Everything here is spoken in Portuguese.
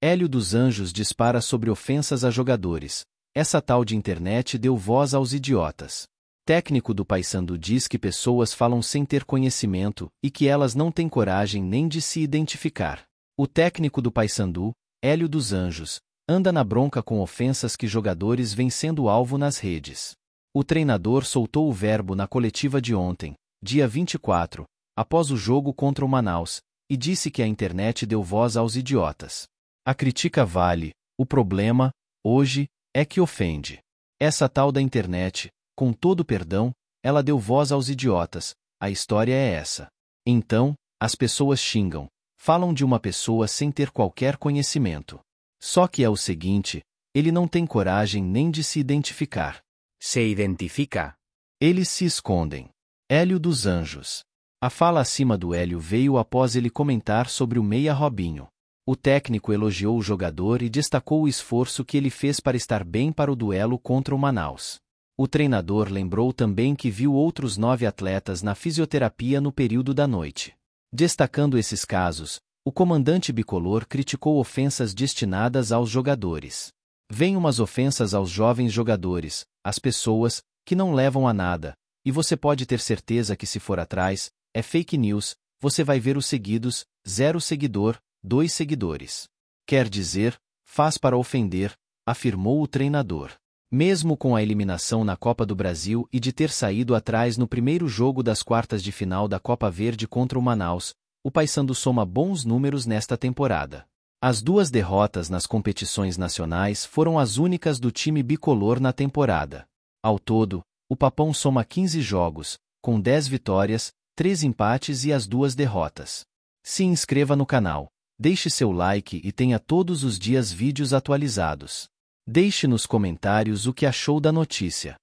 Hélio dos Anjos dispara sobre ofensas a jogadores. Essa tal de internet deu voz aos idiotas. Técnico do Paysandu diz que pessoas falam sem ter conhecimento e que elas não têm coragem nem de se identificar. O técnico do Paysandu, Hélio dos Anjos, anda na bronca com ofensas que jogadores vêm sendo alvo nas redes. O treinador soltou o verbo na coletiva de ontem, dia 24, após o jogo contra o Manaus, e disse que a internet deu voz aos idiotas. A crítica vale, o problema, hoje, é que ofende. Essa tal da internet, com todo perdão, ela deu voz aos idiotas, a história é essa. Então, as pessoas xingam, falam de uma pessoa sem ter qualquer conhecimento. Só que é o seguinte, ele não tem coragem nem de se identificar. Se identifica. Eles se escondem. Hélio dos Anjos. A fala acima do Hélio veio após ele comentar sobre o meia Robinho. O técnico elogiou o jogador e destacou o esforço que ele fez para estar bem para o duelo contra o Manaus. O treinador lembrou também que viu outros nove atletas na fisioterapia no período da noite. Destacando esses casos, o comandante bicolor criticou ofensas destinadas aos jogadores. Vêm umas ofensas aos jovens jogadores, às pessoas, que não levam a nada, e você pode ter certeza que se for atrás, é fake news, você vai ver os seguidos, zero seguidor, dois seguidores. Quer dizer, faz para ofender, afirmou o treinador. Mesmo com a eliminação na Copa do Brasil e de ter saído atrás no primeiro jogo das quartas de final da Copa Verde contra o Manaus, o Paysandu soma bons números nesta temporada. As duas derrotas nas competições nacionais foram as únicas do time bicolor na temporada. Ao todo, o Papão soma 15 jogos, com 10 vitórias, 3 empates e as duas derrotas. Se inscreva no canal Deixe seu like e tenha todos os dias vídeos atualizados. Deixe nos comentários o que achou da notícia.